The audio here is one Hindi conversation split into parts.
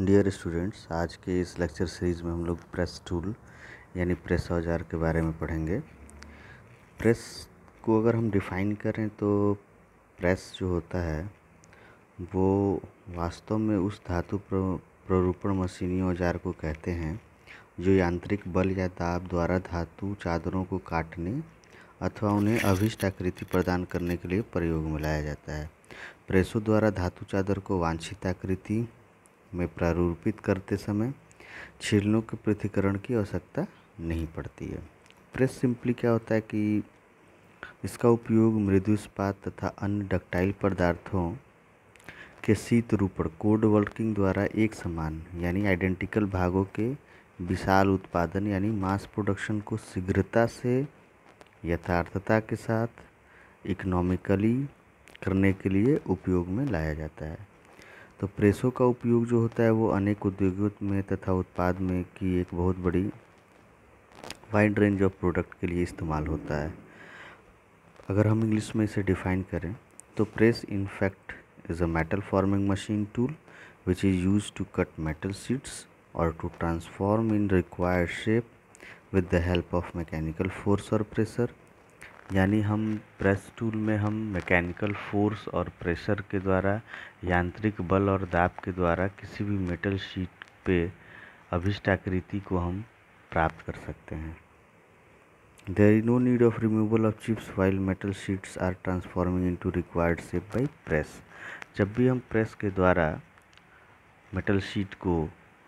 डियर स्टूडेंट्स आज के इस लेक्चर सीरीज़ में हम लोग प्रेस टूल यानी प्रेस औजार के बारे में पढ़ेंगे प्रेस को अगर हम डिफ़ाइन करें तो प्रेस जो होता है वो वास्तव में उस धातु प्ररूपण मशीनी औजार को कहते हैं जो यांत्रिक बल या दाब द्वारा धातु चादरों को काटने अथवा उन्हें अभिष्ट आकृति प्रदान करने के लिए प्रयोग में लाया जाता है प्रेसों द्वारा धातु चादर को वांछित आकृति में प्रारूपित करते समय छीलनों के पृथ्वीकरण की आवश्यकता नहीं पड़ती है प्रेस सिंपली क्या होता है कि इसका उपयोग मृदु इस्पात तथा अन्य डक्टाइल पदार्थों के शीत रूपण कोड वर्किंग द्वारा एक समान यानी आइडेंटिकल भागों के विशाल उत्पादन यानी मास प्रोडक्शन को शीघ्रता से यथार्थता के साथ इकोनॉमिकली करने के लिए उपयोग में लाया जाता है तो प्रेसों का उपयोग जो होता है वो अनेक उद्योगों में तथा उत्पाद में की एक बहुत बड़ी वाइड रेंज ऑफ प्रोडक्ट के लिए इस्तेमाल होता है अगर हम इंग्लिश में इसे डिफाइन करें तो press in fact is a metal forming machine tool which is use to cut metal sheets और to transform in required shape with the help of mechanical force और प्रेशर यानी हम प्रेस टूल में हम मैकेनिकल फोर्स और प्रेशर के द्वारा यांत्रिक बल और दाब के द्वारा किसी भी मेटल शीट पे अभिष्ट आकृति को हम प्राप्त कर सकते हैं there is no need of removal of chips while metal sheets are transforming into required shape by press जब भी हम प्रेस के द्वारा मेटल शीट को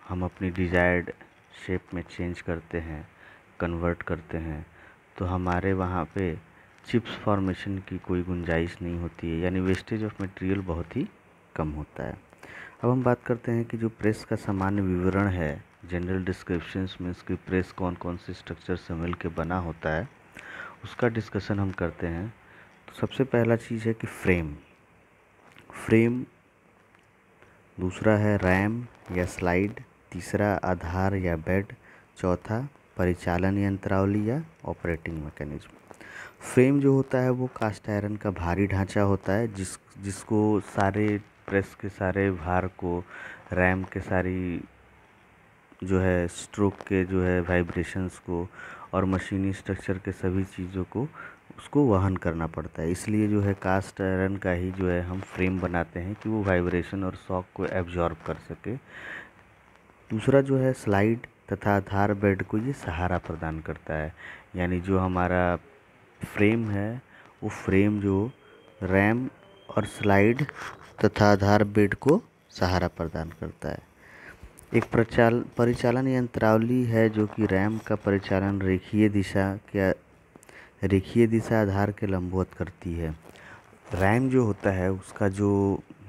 हम अपनी डिजायर्ड शेप में चेंज करते हैं कन्वर्ट करते हैं तो हमारे वहाँ पे चिप्स फॉर्मेशन की कोई गुंजाइश नहीं होती है यानी वेस्टेज ऑफ मटेरियल बहुत ही कम होता है अब हम बात करते हैं कि जो प्रेस का सामान्य विवरण है जनरल डिस्क्रिप्शन में इसकी प्रेस कौन कौन से स्ट्रक्चर से मिल के बना होता है उसका डिस्कशन हम करते हैं तो सबसे पहला चीज़ है कि फ्रेम फ्रेम दूसरा है रैम या स्लाइड तीसरा आधार या बेड चौथा परिचालन यंत्रावली या ऑपरेटिंग मैकेनिज्म फ्रेम जो होता है वो कास्ट आयरन का भारी ढांचा होता है जिस जिसको सारे प्रेस के सारे भार को रैम के सारी जो है स्ट्रोक के जो है वाइब्रेशंस को और मशीनी स्ट्रक्चर के सभी चीज़ों को उसको वहन करना पड़ता है इसलिए जो है कास्ट आयरन का ही जो है हम फ्रेम बनाते हैं कि वो वाइब्रेशन और शॉक को एब्जॉर्ब कर सके दूसरा जो है स्लाइड तथा आधार बेड को ये सहारा प्रदान करता है यानी जो हमारा फ्रेम है वो फ्रेम जो रैम और स्लाइड तथा आधार बेड को सहारा प्रदान करता है एक प्रचाल परिचालन यंत्रावली है जो कि रैम का परिचालन रेखीय दिशा के रेखीय दिशा आधार के लंबवत करती है रैम जो होता है उसका जो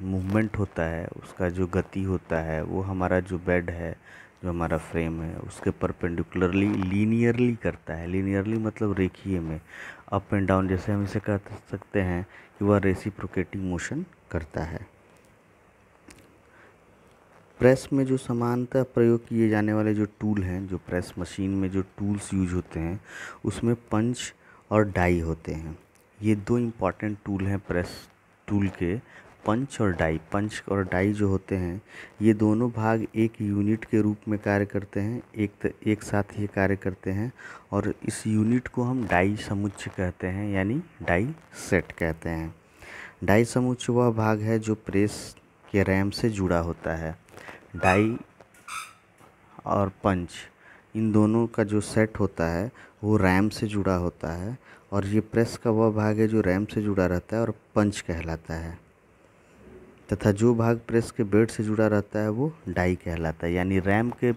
मूवमेंट होता है उसका जो गति होता है वो हमारा जो बेड है जो हमारा फ्रेम है उसके परपेंडिकुलरली लीनियरली करता है लीनियरली मतलब रेखीय में अप एंड डाउन जैसे हम इसे कह सकते हैं कि वह रेसिप्रोकेटिंग मोशन करता है प्रेस में जो समानता प्रयोग किए जाने वाले जो टूल हैं जो प्रेस मशीन में जो टूल्स यूज होते हैं उसमें पंच और डाई होते हैं ये दो इम्पॉर्टेंट टूल हैं प्रेस टूल के पंच और डाई पंच और डाई जो होते हैं ये दोनों भाग एक यूनिट के रूप में कार्य करते हैं एक एक साथ ये कार्य करते हैं और इस यूनिट को हम डाई समुच्च कहते हैं यानी डाई सेट कहते हैं डाई समुच्च वह भाग है जो प्रेस के रैम से जुड़ा होता है डाई और पंच इन दोनों का जो सेट होता है वो रैम से जुड़ा होता है और ये प्रेस का वह भाग है जो रैम से जुड़ा रहता है और पंच कहलाता है तथा जो भाग प्रेस के बेड से जुड़ा रहता है वो डाई कहलाता है यानी रैम के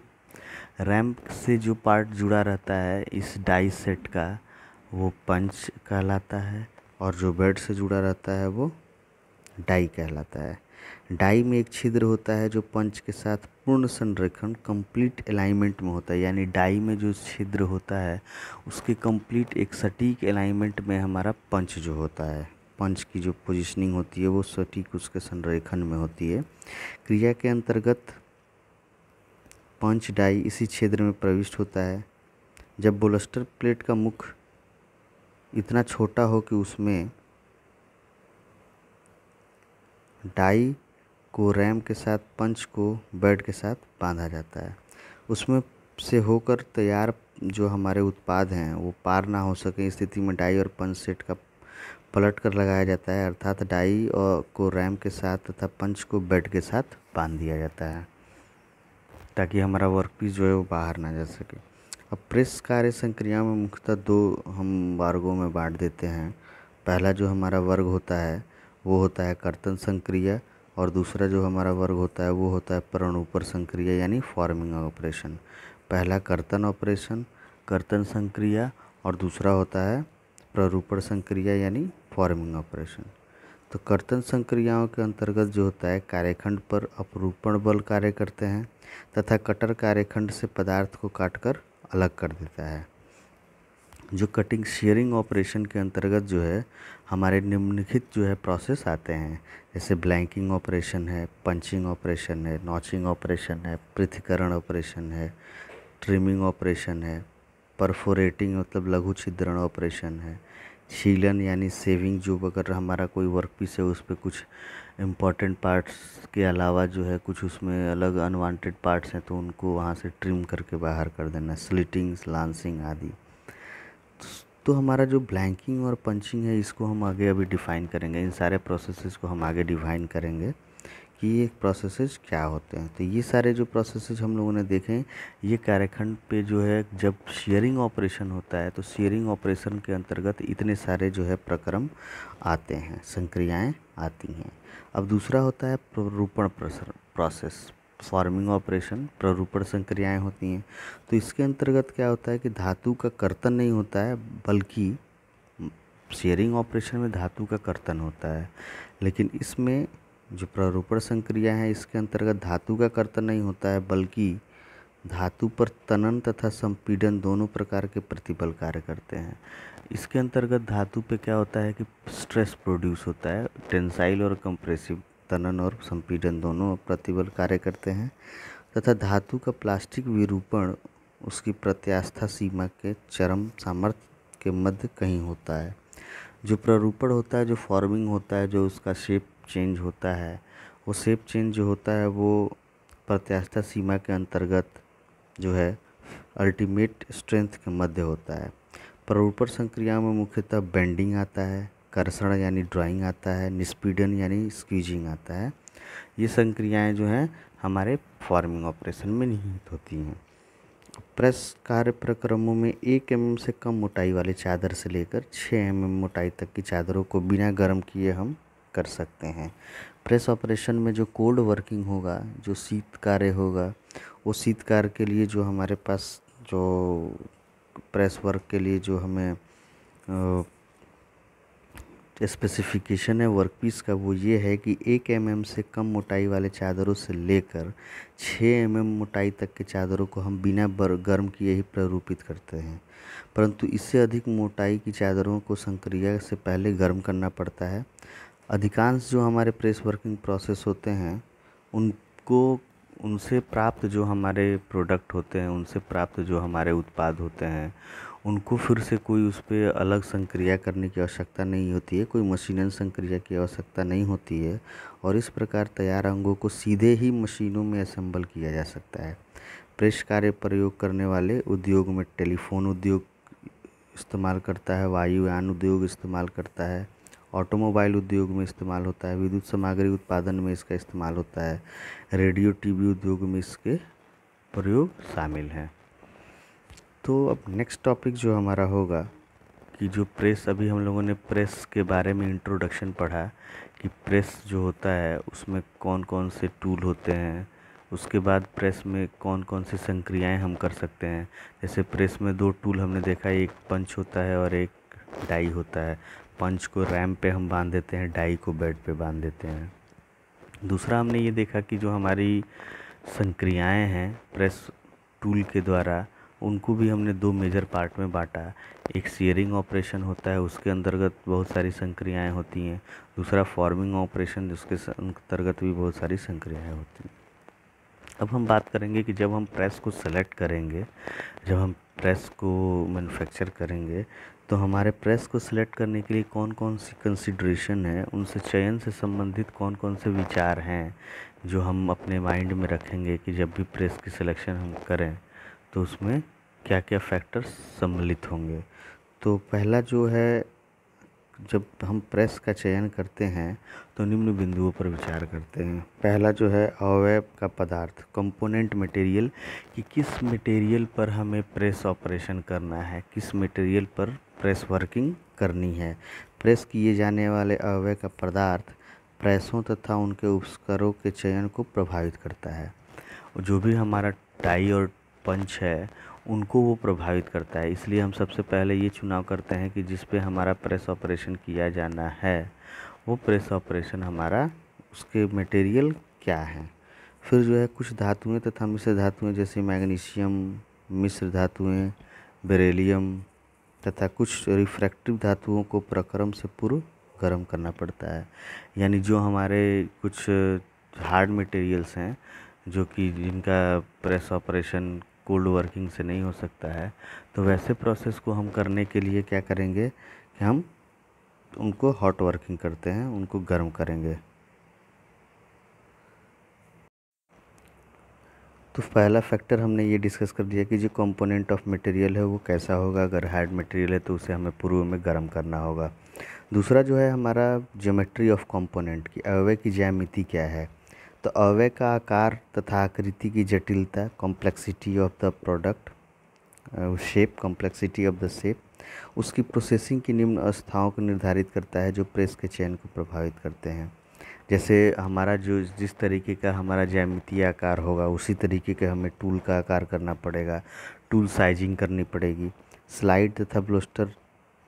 रैम से जो पार्ट जुड़ा रहता है इस डाई सेट का वो पंच कहलाता है और जो बेड से जुड़ा रहता है वो डाई कहलाता है डाई में एक छिद्र होता है जो पंच के साथ पूर्ण संरेखण कंप्लीट अलाइनमेंट में होता है यानी डाई में जो छिद्र होता है उसके कंप्लीट एक सटीक अलाइनमेंट में हमारा पंच जो होता है पंच की जो पोजिशनिंग होती है वो सटीक उसके संरेखन में होती है क्रिया के अंतर्गत पंच डाई इसी क्षेत्र में प्रविष्ट होता है जब बोलस्टर प्लेट का मुख इतना छोटा हो कि उसमें डाई को रैम के साथ पंच को बेड के साथ बांधा जाता है उसमें से होकर तैयार जो हमारे उत्पाद हैं वो पार ना हो सके स्थिति में डाई और पंच सेट का पलट कर लगाया जाता है अर्थात डाई और को रैम के साथ तथा पंच को बेड के साथ बांध दिया जाता है ताकि हमारा वर्क पीस जो है वो बाहर ना जा सके अब प्रेस कार्य संक्रिया में मुख्यतः दो हम वर्गों में बांट देते हैं पहला जो हमारा वर्ग होता है वो होता है कर्तन संक्रिया और दूसरा जो हमारा वर्ग होता है वो होता है प्रणूपर संक्रिया यानी फॉर्मिंग ऑपरेशन पहला कर्तन ऑपरेशन कर्तन संक्रिया और दूसरा होता है प्ररूपण संक्रिया यानी फॉर्मिंग ऑपरेशन तो कर्तन संक्रियाओं के अंतर्गत जो होता है कार्यखंड पर अपरूपण बल कार्य करते हैं तथा कटर कार्यखंड से पदार्थ को काटकर अलग कर देता है जो कटिंग शेयरिंग ऑपरेशन के अंतर्गत जो है हमारे निम्नलिखित जो है प्रोसेस आते हैं जैसे ब्लैंकिंग ऑपरेशन है पंचिंग ऑपरेशन है नॉचिंग ऑपरेशन है पृथ्वीकरण ऑपरेशन है ट्रिमिंग ऑपरेशन है परफोरेटिंग मतलब लघु छिद्रण ऑपरेशन है शीलन यानी सेविंग जो अगर हमारा कोई वर्क पीस है उस पर कुछ इम्पॉर्टेंट पार्ट्स के अलावा जो है कुछ उसमें अलग अनवांटेड पार्ट्स हैं तो उनको वहाँ से ट्रिम करके बाहर कर देना स्लिटिंग लांसिंग आदि तो हमारा जो ब्लैंकिंग और पंचिंग है इसको हम आगे अभी डिफ़ाइन करेंगे इन सारे प्रोसेसेस को हम आगे डिफ़ाइन करेंगे कि ये प्रोसेसेज क्या होते हैं तो ये सारे जो प्रोसेसेस हम लोगों ने देखे ये कार्यखंड पे जो है जब शेयरिंग ऑपरेशन होता है तो शेयरिंग ऑपरेशन के अंतर्गत इतने सारे जो है प्रक्रम आते हैं संक्रियाएँ आती हैं अब दूसरा होता है प्ररूपण प्रोसेस फार्मिंग ऑपरेशन प्ररूपण संक्रियाएँ होती हैं तो इसके अंतर्गत क्या होता है कि धातु का कर्तन नहीं होता है बल्कि शेयरिंग ऑपरेशन में धातु का कर्तन होता है लेकिन इसमें जो प्रारूपण संक्रिया है इसके अंतर्गत धातु का कर्तन नहीं होता है बल्कि धातु पर तनन तथा संपीडन दोनों प्रकार के प्रतिबल कार्य करते हैं इसके अंतर्गत धातु पे क्या होता है कि स्ट्रेस प्रोड्यूस होता है टेंसाइल और कंप्रेसिव तनन और संपीडन दोनों प्रतिबल कार्य करते हैं तथा धातु का प्लास्टिक विरूपण उसकी प्रत्यास्था सीमा के चरम सामर्थ्य के मध्य कहीं होता है जो प्ररूपण होता है जो फॉर्मिंग होता है जो उसका शेप चेंज होता है वो सेप चेंज जो होता है वो प्रत्याशा सीमा के अंतर्गत जो है अल्टीमेट स्ट्रेंथ के मध्य होता है प्ररूपण संक्रिया में मुख्यतः बेंडिंग आता है कर्षण यानी ड्राइंग आता है निस्पीडन यानी स्क्वीजिंग आता है ये संक्रियाएं जो हैं हमारे फार्मिंग ऑपरेशन में निहित होती हैं प्रेस कार्य प्रक्रमों में एक एम mm से कम मोटाई वाले चादर से लेकर छः एम mm मोटाई तक की चादरों को बिना गर्म किए हम कर सकते हैं प्रेस ऑपरेशन में जो कोल्ड वर्किंग होगा जो शीत कार्य होगा वो शीत कार्य के लिए जो हमारे पास जो प्रेस वर्क के लिए जो हमें स्पेसिफिकेशन है वर्क पीस का वो ये है कि एक एम mm से कम मोटाई वाले चादरों से लेकर छः एम mm मोटाई तक के चादरों को हम बिना गर्म किए ही प्ररूपित करते हैं परंतु इससे अधिक मोटाई की चादरों को संक्रिया से पहले गर्म करना पड़ता है अधिकांश जो हमारे प्रेस वर्किंग प्रोसेस होते हैं उनको उनसे प्राप्त जो हमारे प्रोडक्ट होते हैं उनसे प्राप्त जो हमारे उत्पाद होते हैं उनको फिर से कोई उस पर अलग संक्रिया करने की आवश्यकता नहीं होती है कोई मशीनन संक्रिया की आवश्यकता नहीं होती है और इस प्रकार तैयार अंगों को सीधे ही मशीनों में असेंबल किया जा सकता है प्रेस कार्य प्रयोग करने वाले उद्योग में टेलीफोन उद्योग इस्तेमाल करता है वायुयान उद्योग इस्तेमाल करता है ऑटोमोबाइल उद्योग में इस्तेमाल होता है विद्युत सामग्री उत्पादन में इसका इस्तेमाल होता है रेडियो टीवी उद्योग में इसके प्रयोग शामिल हैं तो अब नेक्स्ट टॉपिक जो हमारा होगा कि जो प्रेस अभी हम लोगों ने प्रेस के बारे में इंट्रोडक्शन पढ़ा कि प्रेस जो होता है उसमें कौन कौन से टूल होते हैं उसके बाद प्रेस में कौन कौन सी संक्रियाएं हम कर सकते हैं जैसे प्रेस में दो टूल हमने देखा एक पंच होता है और एक डाई होता है पंच को रैम पे हम बांध देते हैं डाई को बेड पे बांध देते हैं दूसरा हमने ये देखा कि जो हमारी संक्रियाएं हैं प्रेस टूल के द्वारा उनको भी हमने दो मेजर पार्ट में बांटा एक सीयरिंग ऑपरेशन होता है उसके अंतर्गत बहुत सारी संक्रियाएं होती हैं दूसरा फॉर्मिंग ऑपरेशन जिसके अंतर्गत भी बहुत सारी संक्रियाएं होती हैं अब हम बात करेंगे कि जब हम प्रेस को सेलेक्ट करेंगे जब हम प्रेस को मैन्युफैक्चर करेंगे तो हमारे प्रेस को सिलेक्ट करने के लिए कौन कौन सी कंसिड्रेशन है उनसे चयन से संबंधित कौन कौन से विचार हैं जो हम अपने माइंड में रखेंगे कि जब भी प्रेस की सिलेक्शन हम करें तो उसमें क्या क्या फैक्टर्स सम्मिलित होंगे तो पहला जो है जब हम प्रेस का चयन करते हैं तो निम्न बिंदुओं पर विचार करते हैं पहला जो है अवैव का पदार्थ कंपोनेंट मटेरियल कि किस मटेरियल पर हमें प्रेस ऑपरेशन करना है किस मटेरियल पर प्रेस वर्किंग करनी है प्रेस किए जाने वाले अवयव का पदार्थ प्रेसों तथा उनके उपस्करों के चयन को प्रभावित करता है जो भी हमारा टाई और पंच है उनको वो प्रभावित करता है इसलिए हम सबसे पहले ये चुनाव करते हैं कि जिस पे हमारा प्रेस ऑपरेशन किया जाना है वो प्रेस ऑपरेशन हमारा उसके मटेरियल क्या है फिर जो है कुछ धातुएं तथा मिश्र धातुएं जैसे मैग्नीशियम मिश्र धातुएं बेरेलियम तथा कुछ रिफ्रैक्टिव धातुओं को प्रक्रम से पूर्व गर्म करना पड़ता है यानी जो हमारे कुछ हार्ड मटेरियल्स हैं जो कि जिनका प्रेस ऑपरेशन कोल्ड वर्किंग से नहीं हो सकता है तो वैसे प्रोसेस को हम करने के लिए क्या करेंगे कि हम उनको हॉट वर्किंग करते हैं उनको गर्म करेंगे तो पहला फैक्टर हमने ये डिस्कस कर दिया कि जो कंपोनेंट ऑफ मटेरियल है वो कैसा होगा अगर हार्ड मटेरियल है तो उसे हमें पूर्व में गर्म करना होगा दूसरा जो है हमारा ज्योमेट्री ऑफ कंपोनेंट की अवय की ज्यामिति क्या है तो अवय का आकार तथा आकृति की जटिलता complexity of the product shape complexity of the shape उसकी प्रोसेसिंग की निम्न अवस्थाओं को निर्धारित करता है जो प्रेस के चयन को प्रभावित करते हैं जैसे हमारा जो जिस तरीके का हमारा जैमिति आकार होगा उसी तरीके के हमें टूल का आकार करना पड़ेगा टूल साइजिंग करनी पड़ेगी स्लाइड तथा ब्लोस्टर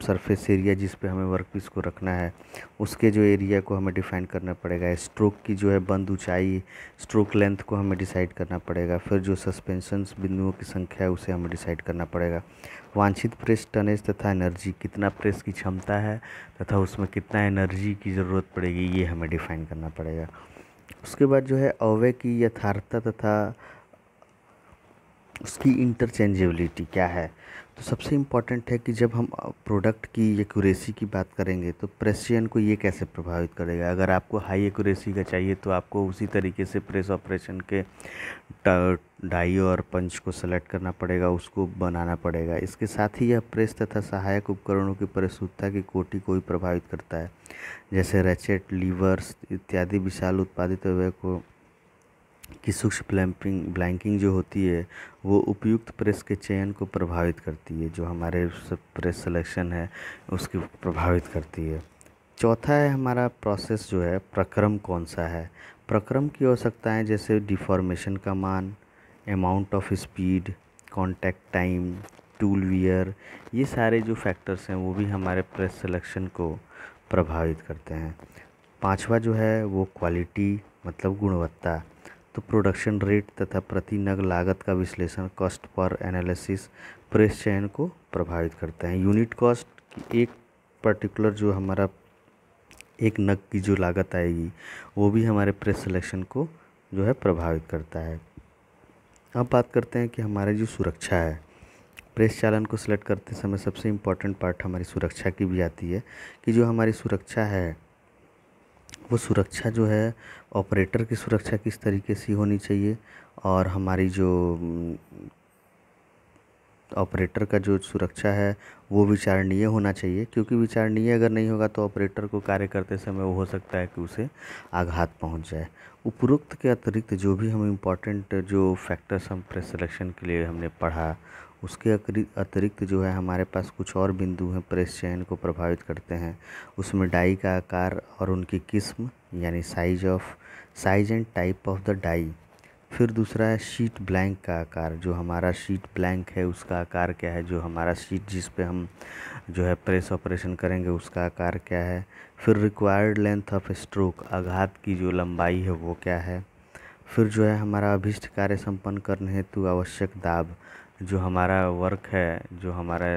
सरफेस एरिया जिस पे हमें वर्कपीस को रखना है उसके जो एरिया को हमें डिफाइन करना पड़ेगा स्ट्रोक की जो है बंद ऊंचाई स्ट्रोक लेंथ को हमें डिसाइड करना पड़ेगा फिर जो सस्पेंशन बिंदुओं की संख्या है उसे हमें डिसाइड करना पड़ेगा वांछित प्रेस टनेज तथा एनर्जी कितना प्रेस की क्षमता है तथा उसमें कितना एनर्जी की ज़रूरत पड़ेगी ये हमें डिफाइन करना पड़ेगा उसके बाद जो है अवे की यथार्थता तथा उसकी इंटरचेंजेबिलिटी क्या है तो सबसे इम्पॉर्टेंट है कि जब हम प्रोडक्ट की एक्यूरेसी की बात करेंगे तो प्रेसियन को ये कैसे प्रभावित करेगा अगर आपको हाई एक्यूरेसी का चाहिए तो आपको उसी तरीके से प्रेस ऑपरेशन के डाई और पंच को सेलेक्ट करना पड़ेगा उसको बनाना पड़ेगा इसके साथ ही यह प्रेस तथा सहायक उपकरणों की प्रसुद्धता की कोटि को भी प्रभावित करता है जैसे रेचेट लीवर्स इत्यादि विशाल उत्पादित व्यवहार को की सूक्ष्म प्लैपिंग ब्लैंकिंग जो होती है वो उपयुक्त प्रेस के चयन को प्रभावित करती है जो हमारे प्रेस सिलेक्शन है उसकी प्रभावित करती है चौथा है हमारा प्रोसेस जो है प्रक्रम कौन सा है प्रक्रम की आवश्यकताएँ जैसे डिफॉर्मेशन का मान amount of speed contact time tool wear ये सारे जो फैक्टर्स हैं वो भी हमारे प्रेस सिलेक्शन को प्रभावित करते हैं पांचवा जो है वो क्वालिटी मतलब गुणवत्ता तो प्रोडक्शन रेट तथा प्रति नग लागत का विश्लेषण कॉस्ट पर एनालिसिस प्रेस चयन को प्रभावित करते हैं यूनिट कॉस्ट एक पर्टिकुलर जो हमारा एक नग की जो लागत आएगी वो भी हमारे प्रेस सिलेक्शन को जो है प्रभावित करता है अब बात करते हैं कि हमारे जो सुरक्षा है प्रेस चालन को सिलेक्ट करते समय सबसे इम्पॉर्टेंट पार्ट हमारी सुरक्षा की भी आती है कि जो हमारी सुरक्षा है वो सुरक्षा जो है ऑपरेटर की सुरक्षा किस तरीके से होनी चाहिए और हमारी जो हम्म, ऑपरेटर का जो सुरक्षा है वो विचारणीय होना चाहिए क्योंकि विचारणीय अगर नहीं होगा तो ऑपरेटर को कार्य करते समय वो हो सकता है कि उसे आघात पहुंच जाए उपरोक्त के अतिरिक्त जो भी हम इम्पॉर्टेंट जो फैक्टर्स हम प्रेस सिलेक्शन के लिए हमने पढ़ा उसके अतिरिक्त जो है हमारे पास कुछ और बिंदु हैं प्रेस चयन को प्रभावित करते हैं उसमें डाई का आकार और उनकी किस्म यानी size of size and type of the die फिर दूसरा है शीट ब्लैंक का आकार जो हमारा शीट ब्लैंक है उसका आकार क्या है जो हमारा शीट जिस पे हम जो है प्रेस ऑपरेशन करेंगे उसका आकार क्या है फिर रिक्वायर्ड लेंथ ऑफ स्ट्रोक आघात की जो लंबाई है वो क्या है फिर जो है हमारा अभिष्ट कार्य संपन्न करने हेतु आवश्यक दाब जो हमारा वर्क है जो हमारा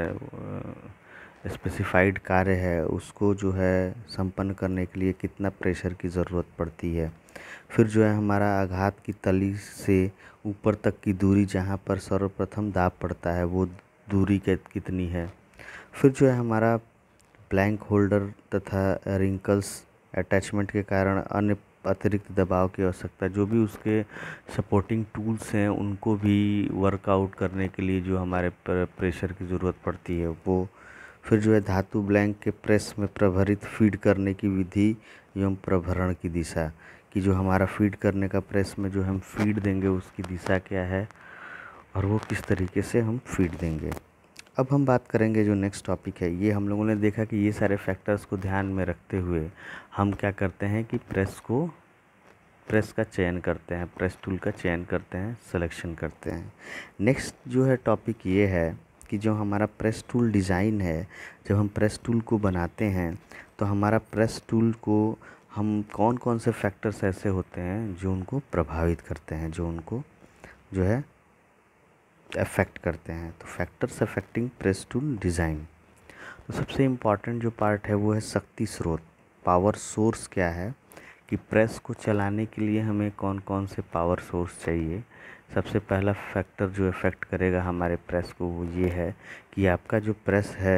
स्पेसिफाइड कार्य है उसको जो है संपन्न करने के लिए कितना प्रेशर की ज़रूरत पड़ती है फिर जो है हमारा आघात की तली से ऊपर तक की दूरी जहाँ पर सर्वप्रथम दाब पड़ता है वो दूरी कितनी है फिर जो है हमारा ब्लैंक होल्डर तथा रिंकल्स अटैचमेंट के कारण अन्य अतिरिक्त दबाव की आवश्यकता जो भी उसके सपोर्टिंग टूल्स हैं उनको भी वर्कआउट करने के लिए जो हमारे प्रेशर की ज़रूरत पड़ती है वो फिर जो है धातु ब्लैंक के प्रेस में प्रभरित फीड करने की विधि एवं प्रभरण की दिशा कि जो हमारा फीड करने का प्रेस में जो हम फीड देंगे उसकी दिशा क्या है और वो किस तरीके से हम फीड देंगे अब हम बात करेंगे जो नेक्स्ट टॉपिक है ये हम लोगों ने देखा कि ये सारे फैक्टर्स को ध्यान में रखते हुए हम क्या करते हैं कि प्रेस को प्रेस का चयन करते हैं प्रेस टूल का चयन करते हैं सिलेक्शन करते हैं नेक्स्ट जो है टॉपिक ये है कि जो हमारा प्रेस टूल डिज़ाइन है जब हम प्रेस टूल को बनाते हैं तो हमारा प्रेस टूल को हम कौन कौन से फैक्टर्स ऐसे होते हैं जो उनको प्रभावित करते हैं जो उनको जो है अफेक्ट करते हैं तो factors affecting press tool design तो सबसे इम्पॉर्टेंट जो पार्ट है वो है शक्ति स्रोत पावर सोर्स क्या है कि प्रेस को चलाने के लिए हमें कौन कौन से पावर सोर्स चाहिए सबसे पहला फैक्टर जो अफेक्ट करेगा हमारे प्रेस को वो ये है कि आपका जो प्रेस है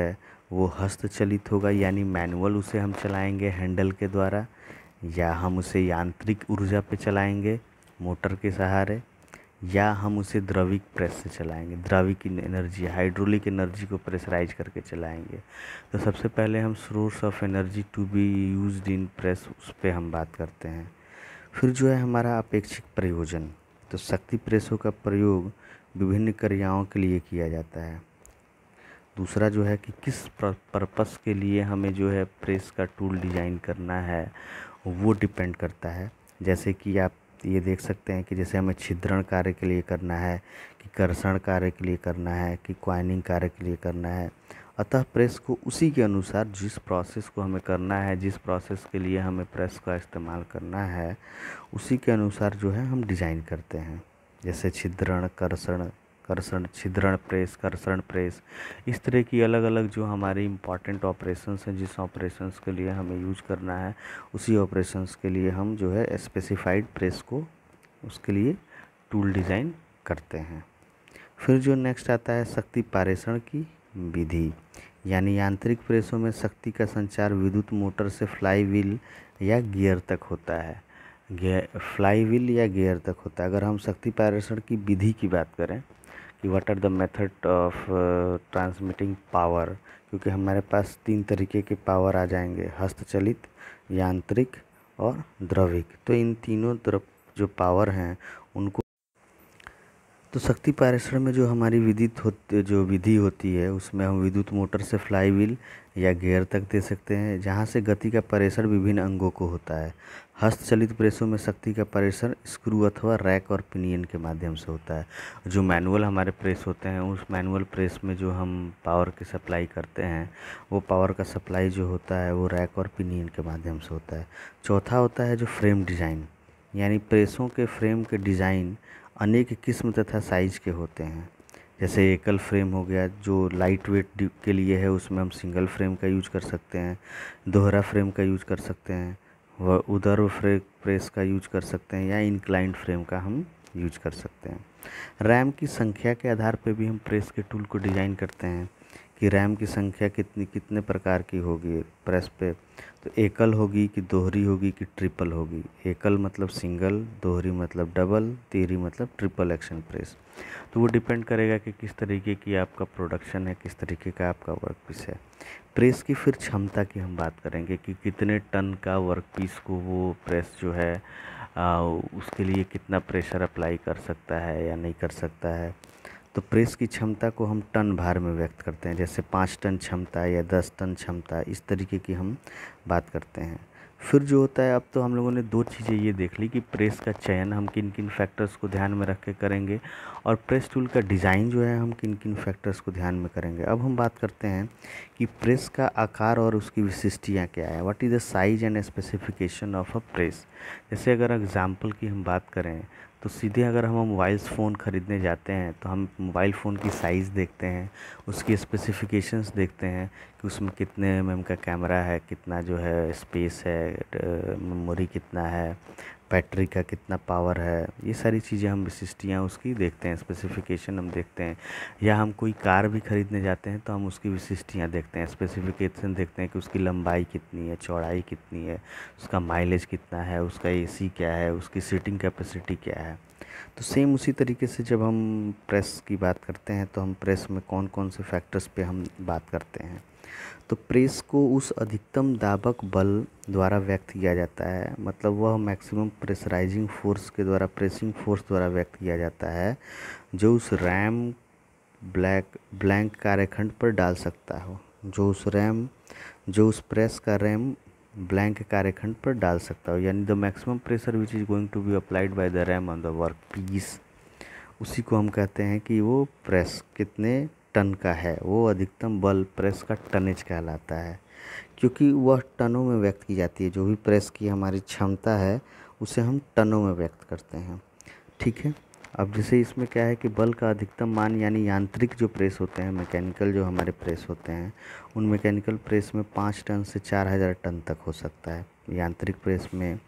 वो हस्तचलित होगा यानी मैनुअल उसे हम चलाएंगे हैंडल के द्वारा या हम उसे यांत्रिक ऊर्जा पे चलाएंगे मोटर के सहारे या हम उसे द्रविक प्रेस से चलाएंगे द्रविक एनर्जी हाइड्रोलिक एनर्जी को प्रेशराइज करके चलाएंगे तो सबसे पहले हम source of energy to be used in press उस पर हम बात करते हैं फिर जो है हमारा अपेक्षित प्रयोजन तो शक्ति प्रेसों का प्रयोग विभिन्न क्रियाओं के लिए किया जाता है दूसरा जो है कि किस पर्पस के लिए हमें जो है प्रेस का टूल डिज़ाइन करना है वो डिपेंड करता है जैसे कि आप ये देख सकते हैं कि जैसे हमें छिद्रण कार्य के लिए करना है कि कर्षण कार्य के लिए करना है कि क्वाइनिंग कार्य के लिए करना है अतः प्रेस को उसी के अनुसार जिस प्रोसेस को हमें करना है जिस प्रोसेस के लिए हमें प्रेस का इस्तेमाल करना है उसी के अनुसार जो है हम डिज़ाइन करते हैं जैसे छिद्रण कर्षण कर्षण छिद्रण प्रेस कर्षण प्रेस इस तरह की अलग अलग जो हमारे इंपॉर्टेंट ऑपरेशंस हैं जिस ऑपरेशंस के लिए हमें यूज करना है उसी ऑपरेशंस के लिए हम जो है स्पेसिफाइड प्रेस को उसके लिए टूल डिज़ाइन करते हैं फिर जो नेक्स्ट आता है शक्ति पारेषण की विधि यानी यांत्रिक प्रेसों में शक्ति का संचार विद्युत मोटर से फ्लाई व्हील या गियर तक होता है गेयर फ्लाई व्हील या गियर तक होता है अगर हम शक्ति पारेषण की विधि की बात करें कि what are the method of transmitting power क्योंकि हमारे पास तीन तरीके के पावर आ जाएंगे हस्तचलित यांत्रिक और द्रविक तो इन तीनों तरफ जो पावर हैं उनको तो शक्ति पारेषण में जो हमारी विद्युत होती जो विधि होती है उसमें हम विद्युत मोटर से फ्लाई व्हील या गेयर तक दे सकते हैं जहाँ से गति का परेषण विभिन्न अंगों को होता है हस्तचलित प्रेसों में शक्ति का परेशर स्क्रू अथवा रैक और पिनियन के माध्यम से होता है जो मैनुअल हमारे प्रेस होते हैं उस मैनुअल प्रेस में जो हम पावर की सप्लाई करते हैं वो पावर का सप्लाई जो होता है वो रैक और पिनियन के माध्यम से होता है चौथा होता है जो फ्रेम डिज़ाइन यानी प्रेसों के फ्रेम के डिज़ाइन अनेक किस्म तथा साइज़ के होते हैं जैसे एकल फ्रेम हो गया जो लाइट वेट के लिए है उसमें हम सिंगल फ्रेम का यूज कर सकते हैं दोहरा फ्रेम का यूज कर सकते हैं उधर फ्रे प्रेस का यूज कर सकते हैं या इनक्लाइंट फ्रेम का हम यूज कर सकते हैं रैम की संख्या के आधार पर भी हम प्रेस के टूल को डिज़ाइन करते हैं कि रैम की संख्या कितनी कितने प्रकार की होगी प्रेस पे तो एकल होगी कि दोहरी होगी कि ट्रिपल होगी एकल मतलब सिंगल दोहरी मतलब डबल तीहरी मतलब ट्रिपल एक्शन प्रेस तो वो डिपेंड करेगा कि किस तरीके की आपका प्रोडक्शन है किस तरीके का आपका वर्क पीस है प्रेस की फिर क्षमता की हम बात करेंगे कि कितने टन का वर्क पीस को वो प्रेस जो है आ, उसके लिए कितना प्रेशर अप्लाई कर सकता है या नहीं कर सकता है तो प्रेस की क्षमता को हम टन भार में व्यक्त करते हैं जैसे पाँच टन क्षमता या दस टन क्षमता इस तरीके की हम बात करते हैं फिर जो होता है अब तो हम लोगों ने दो चीज़ें ये देख ली कि प्रेस का चयन हम किन किन फैक्टर्स को ध्यान में रख के करेंगे और प्रेस टूल का डिज़ाइन जो है हम किन किन फैक्टर्स को ध्यान में करेंगे अब हम बात करते हैं कि प्रेस का आकार और उसकी विशिष्टियाँ क्या है what is the size and specification of a press जैसे अगर एग्ज़ाम्पल की हम बात करें तो सीधे अगर हम मोबाइल फ़ोन ख़रीदने जाते हैं तो हम मोबाइल फ़ोन की साइज़ देखते हैं उसकी स्पेसिफ़िकेशंस देखते हैं कि उसमें कितने एम एम का कैमरा है कितना जो है स्पेस है मेमोरी कितना है बैटरी का कितना पावर है ये सारी चीज़ें हम विशिष्टियाँ उसकी देखते हैं स्पेसिफ़िकेशन हम देखते हैं या हम कोई कार भी ख़रीदने जाते हैं तो हम उसकी विशिष्टियाँ देखते हैं स्पेसिफ़िकेशन देखते हैं कि उसकी लंबाई कितनी है चौड़ाई कितनी है उसका माइलेज कितना है उसका ए क्या है उसकी सीटिंग कैपेसिटी क्या है तो सेम उसी तरीके से जब हम प्रेस की बात करते हैं तो हम प्रेस में कौन कौन से फैक्टर्स पे हम बात करते हैं तो प्रेस को उस अधिकतम दाबक बल द्वारा व्यक्त किया जाता है मतलब वह मैक्सिमम प्रेशराइजिंग फोर्स के द्वारा प्रेसिंग फोर्स द्वारा व्यक्त किया जाता है जो उस रैम ब्लैक ब्लैंक कार्यखंड पर डाल सकता हो जो उस रैम जो उस प्रेस का रैम ब्लैंक कार्यखंड पर डाल सकता हो यानी the maximum pressure which is going to be applied by the ram on the workpiece उसी को हम कहते हैं कि वो प्रेस कितने टन का है वो अधिकतम बल प्रेस का टनेज कहलाता है क्योंकि वह टनों में व्यक्त की जाती है जो भी प्रेस की हमारी क्षमता है उसे हम टनों में व्यक्त करते हैं ठीक है अब जैसे इसमें क्या है कि बल का अधिकतम मान यानी यांत्रिक जो प्रेस होते हैं मैकेनिकल जो हमारे प्रेस होते हैं उन मैकेनिकल प्रेस में पाँच टन से चार हज़ार टन तक हो सकता है यांत्रिक प्रेस में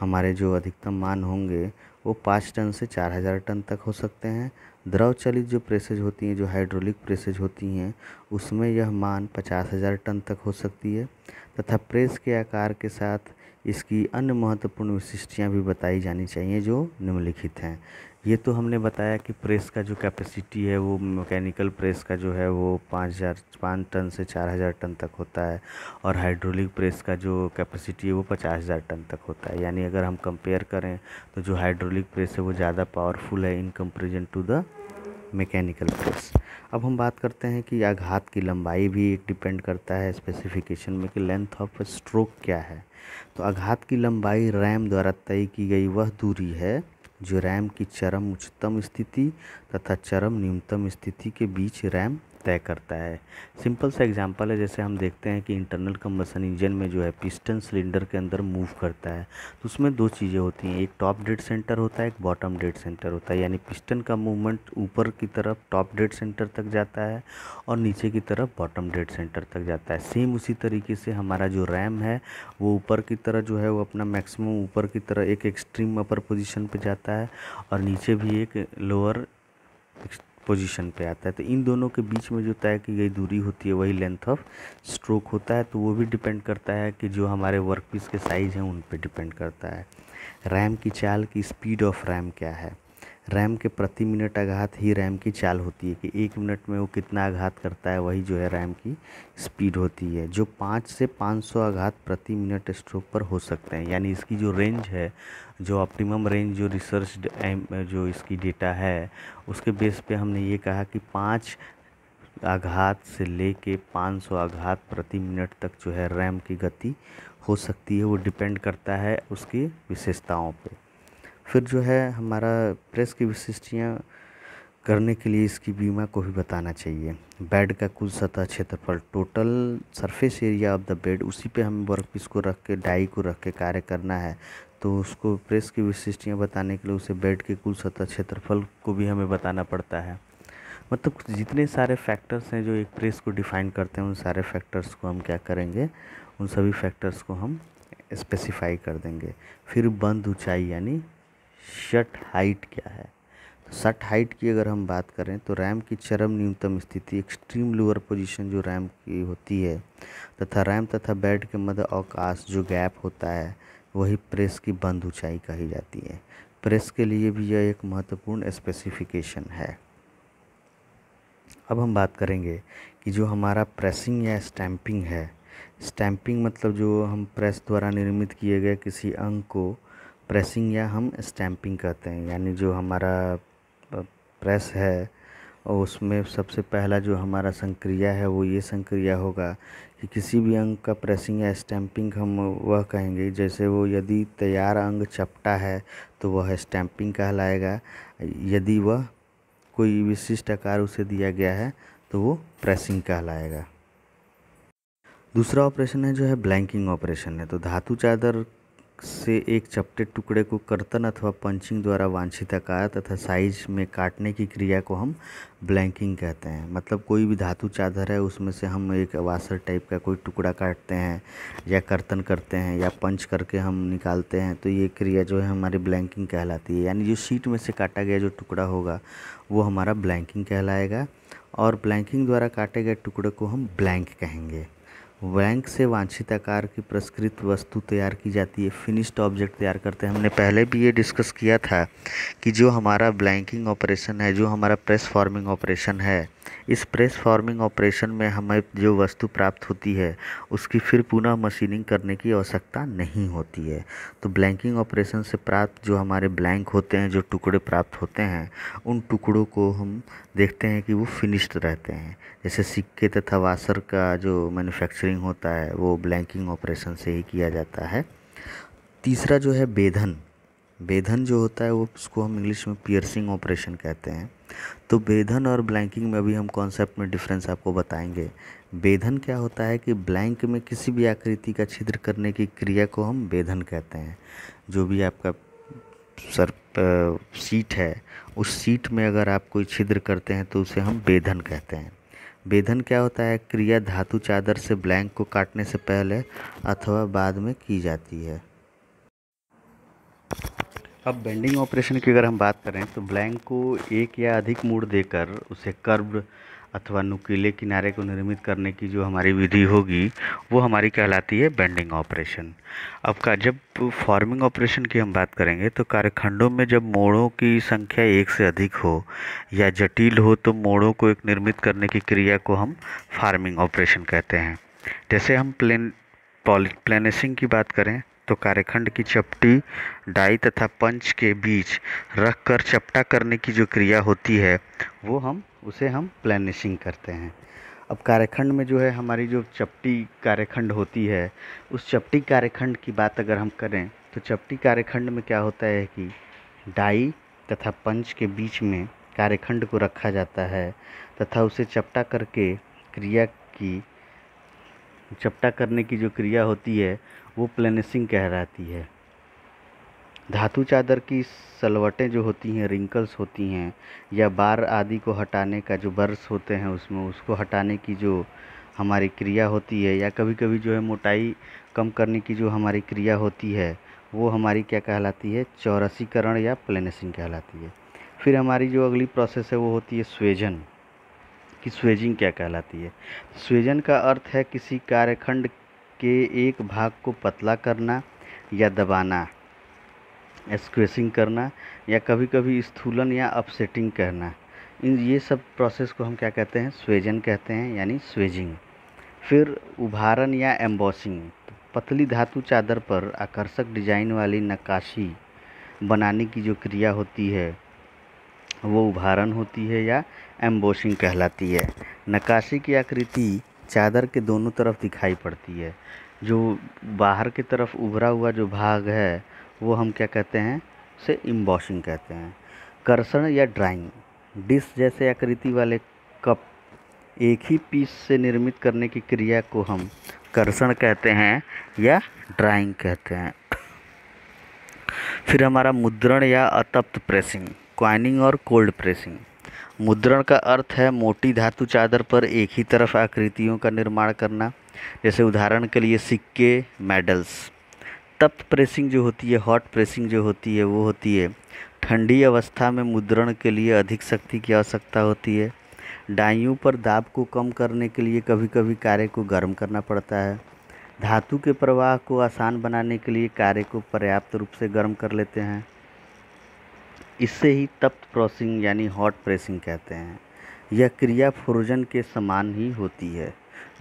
हमारे जो अधिकतम मान होंगे वो पाँच टन से चार हज़ार टन तक हो सकते हैं द्रव चालित जो प्रेसेज होती हैं जो हाइड्रोलिक प्रेसेज होती हैं उसमें यह मान पचास हज़ार टन तक हो सकती है तथा प्रेस के आकार के साथ इसकी अन्य महत्वपूर्ण विशिष्टियाँ भी बताई जानी चाहिए जो निम्नलिखित हैं ये तो हमने बताया कि प्रेस का जो कैपेसिटी है वो मैकेनिकल प्रेस का जो है वो पाँच हज़ार पाँच टन से चार हज़ार टन तक होता है और हाइड्रोलिक प्रेस का जो कैपेसिटी है वो पचास हज़ार टन तक होता है यानी अगर हम कंपेयर करें तो जो हाइड्रोलिक प्रेस है वो ज़्यादा पावरफुल है in comparison to the mechanical press अब हम बात करते हैं कि आघात की लंबाई भी डिपेंड करता है स्पेसिफिकेशन में कि लेंथ ऑफ स्ट्रोक क्या है तो आघात की लंबाई रैम द्वारा तय की गई वह दूरी है जो रैम की चरम उच्चतम स्थिति तथा चरम न्यूनतम स्थिति के बीच रैम तय करता है सिंपल सा एग्जांपल है जैसे हम देखते हैं कि इंटरनल कम्बसन इंजन में जो है पिस्टन सिलेंडर के अंदर मूव करता है तो उसमें दो चीज़ें होती हैं एक टॉप डेड सेंटर होता है एक बॉटम डेड सेंटर होता है यानी पिस्टन का मूवमेंट ऊपर की तरफ टॉप डेड सेंटर तक जाता है और नीचे की तरफ बॉटम डेड सेंटर तक जाता है सेम उसी तरीके से हमारा जो रैम है वो ऊपर की तरह जो है वो अपना मैक्सिमम ऊपर की तरह एक एक्सट्रीम अपर पोजिशन पर जाता है और नीचे भी एक लोअर पोजीशन पे आता है तो इन दोनों के बीच में जो तय की गई दूरी होती है वही लेंथ ऑफ स्ट्रोक होता है तो वो भी डिपेंड करता है कि जो हमारे वर्क पीस के साइज़ हैं उन पर डिपेंड करता है रैम की चाल की स्पीड ऑफ रैम क्या है रैम के प्रति मिनट आघात ही रैम की चाल होती है कि एक मिनट में वो कितना आघात करता है वही जो है रैम की स्पीड होती है जो पाँच से पाँच सौ आघात प्रति मिनट स्ट्रोक पर हो सकते हैं यानी इसकी जो रेंज है जो ऑप्टिमम रेंज जो रिसर्च जो इसकी डेटा है उसके बेस पे हमने ये कहा कि पाँच आघात से लेके 500 आघात प्रति मिनट तक जो है रैम की गति हो सकती है वो डिपेंड करता है उसकी विशेषताओं पर फिर जो है हमारा प्रेस की विशिष्टियाँ करने के लिए इसकी बीमा को भी बताना चाहिए बेड का कुल सतह क्षेत्रफल total surface area of the bed उसी पे हम वर्क पीस को रख के डाई को रख के कार्य करना है तो उसको प्रेस की विशिष्टियाँ बताने के लिए उसे बेड के कुल सतह क्षेत्रफल को भी हमें बताना पड़ता है मतलब जितने सारे फैक्टर्स हैं जो एक प्रेस को डिफाइन करते हैं उन सारे फैक्टर्स को हम क्या करेंगे उन सभी फैक्टर्स को हम स्पेसिफाई कर देंगे फिर बंद ऊंचाई यानी शट हाइट क्या है तो शट हाइट की अगर हम बात करें तो रैम की चरम न्यूनतम स्थिति एक्सट्रीम लोअर पोजीशन जो रैम की होती है तथा रैम तथा बेड के मध्य अवकाश जो गैप होता है वही प्रेस की बंद ऊंचाई कही जाती है प्रेस के लिए भी यह एक महत्वपूर्ण स्पेसिफिकेशन है अब हम बात करेंगे कि जो हमारा प्रेसिंग या स्टैंपिंग है स्टैंपिंग मतलब जो हम प्रेस द्वारा निर्मित किए गए किसी अंग को प्रेसिंग या हम स्टैम्पिंग कहते हैं यानी जो हमारा प्रेस है और उसमें सबसे पहला जो हमारा संक्रिया है वो ये संक्रिया होगा कि किसी भी अंग का प्रेसिंग या स्टैम्पिंग हम वह कहेंगे जैसे वो यदि तैयार अंग चपटा है तो वह स्टैम्पिंग कहलाएगा यदि वह कोई विशिष्ट आकार उसे दिया गया है तो वो प्रेसिंग कहलाएगा दूसरा ऑपरेशन है जो है ब्लैंकिंग ऑपरेशन है तो धातु चादर से एक चपटे टुकड़े को कर्तन अथवा पंचिंग द्वारा वांछित आकार तथा साइज में काटने की क्रिया को हम ब्लैंकिंग कहते हैं मतलब कोई भी धातु चादर है उसमें से हम एक वासर टाइप का कोई टुकड़ा काटते हैं या कर्तन करते हैं या पंच करके हम निकालते हैं तो ये क्रिया जो है हमारी ब्लैंकिंग कहलाती है यानी जो शीट में से काटा गया जो टुकड़ा होगा वो हमारा ब्लैंकिंग कहलाएगा और ब्लैंकिंग द्वारा काटे गए टुकड़े को हम ब्लैंक कहेंगे वैंक से वांछित आकार की परिष्कृत वस्तु तैयार की जाती है फिनिश्ड ऑब्जेक्ट तैयार करते हैं हमने पहले भी ये डिस्कस किया था कि जो हमारा ब्लैंकिंग ऑपरेशन है जो हमारा प्रेस फॉर्मिंग ऑपरेशन है इस प्रेस फार्मिंग ऑपरेशन में हमें जो वस्तु प्राप्त होती है उसकी फिर पुनः मशीनिंग करने की आवश्यकता नहीं होती है तो ब्लैंकिंग ऑपरेशन से प्राप्त जो हमारे ब्लैंक होते हैं जो टुकड़े प्राप्त होते हैं उन टुकड़ों को हम देखते हैं कि वो फिनिश्ड रहते हैं जैसे सिक्के तथा वासर का जो मैन्युफैक्चरिंग होता है वो ब्लैंकिंग ऑपरेशन से ही किया जाता है तीसरा जो है बेधन बेधन जो होता है वो उसको हम इंग्लिश में पियर्सिंग ऑपरेशन कहते हैं तो बेधन और ब्लैंकिंग में अभी हम कॉन्सेप्ट में डिफरेंस आपको बताएंगे बेधन क्या होता है कि ब्लैंक में किसी भी आकृति का छिद्र करने की क्रिया को हम बेधन कहते हैं जो भी आपका सर सीट है उस सीट में अगर आप कोई छिद्र करते हैं तो उसे हम बेधन कहते हैं बेधन क्या होता है क्रिया धातु चादर से ब्लैंक को काटने से पहले अथवा बाद में की जाती है अब बेंडिंग ऑपरेशन की अगर हम बात करें तो ब्लैंक को एक या अधिक मोड़ देकर उसे कर्व अथवा नुकीले किनारे को निर्मित करने की जो हमारी विधि होगी वो हमारी कहलाती है बेंडिंग ऑपरेशन अब का जब फॉर्मिंग ऑपरेशन की हम बात करेंगे तो कार्यखंडों में जब मोड़ों की संख्या एक से अधिक हो या जटिल हो तो मोड़ों को एक निर्मित करने की क्रिया को हम फार्मिंग ऑपरेशन कहते हैं जैसे हम प्लेन पॉलिप्लेनिशिंग की बात करें तो कार्यखंड की चपटी डाई तथा पंच के बीच रख कर चपटा करने की जो क्रिया होती है वो हम उसे हम प्लानिशिंग करते हैं अब कार्यखंड में जो है हमारी जो चपटी कार्यखंड होती है उस चपटी कार्यखंड की बात अगर हम करें तो चपटी कार्यखंड में क्या होता है कि डाई तथा पंच के बीच में कार्यखंड को रखा जाता है तथा उसे चपटा करके क्रिया की चपटा करने की जो क्रिया होती है वो प्लेनिसिंग कहलाती है धातु चादर की सलवटें जो होती हैं रिंकल्स होती हैं या बार आदि को हटाने का जो बर्स होते हैं उसमें उसको हटाने की जो हमारी क्रिया होती है या कभी कभी जो है मोटाई कम करने की जो हमारी क्रिया होती है वो हमारी क्या कहलाती है चौरसीकरण या प्लेनेसिंग कहलाती है फिर हमारी जो अगली प्रोसेस है वो होती है स्वेजन की स्वेजिंग क्या कहलाती है स्वेजन का अर्थ है किसी कार्यखंड के एक भाग को पतला करना या दबाना स्क्वेसिंग करना या कभी कभी स्थूलन या अपसेटिंग करना इन ये सब प्रोसेस को हम क्या कहते हैं स्वेजन कहते हैं यानी स्वेजिंग फिर उभारन या एम्बॉसिंग पतली धातु चादर पर आकर्षक डिजाइन वाली नक्काशी बनाने की जो क्रिया होती है वो उभारन होती है या एम्बोशिंग कहलाती है नक्काशी की आकृति चादर के दोनों तरफ दिखाई पड़ती है जो बाहर की तरफ उभरा हुआ जो भाग है वो हम क्या कहते हैं उसे इम्बॉशिंग कहते हैं कर्षण या ड्राइंग डिश जैसे आकृति वाले कप एक ही पीस से निर्मित करने की क्रिया को हम कर्षण कहते हैं या ड्राइंग कहते हैं फिर हमारा मुद्रण या अतप्त प्रेसिंग क्वाइनिंग और कोल्ड प्रेसिंग मुद्रण का अर्थ है मोटी धातु चादर पर एक ही तरफ आकृतियों का निर्माण करना जैसे उदाहरण के लिए सिक्के मेडल्स तप्त प्रेसिंग जो होती है हॉट प्रेसिंग जो होती है वो होती है ठंडी अवस्था में मुद्रण के लिए अधिक शक्ति की आवश्यकता होती है डाइयों पर दाब को कम करने के लिए कभी कभी कार्य को गर्म करना पड़ता है धातु के प्रवाह को आसान बनाने के लिए कार्य को पर्याप्त रूप से गर्म कर लेते हैं इसे ही तप्त प्रोसिंग यानी हॉट प्रेसिंग कहते हैं यह क्रिया फ्रोजन के समान ही होती है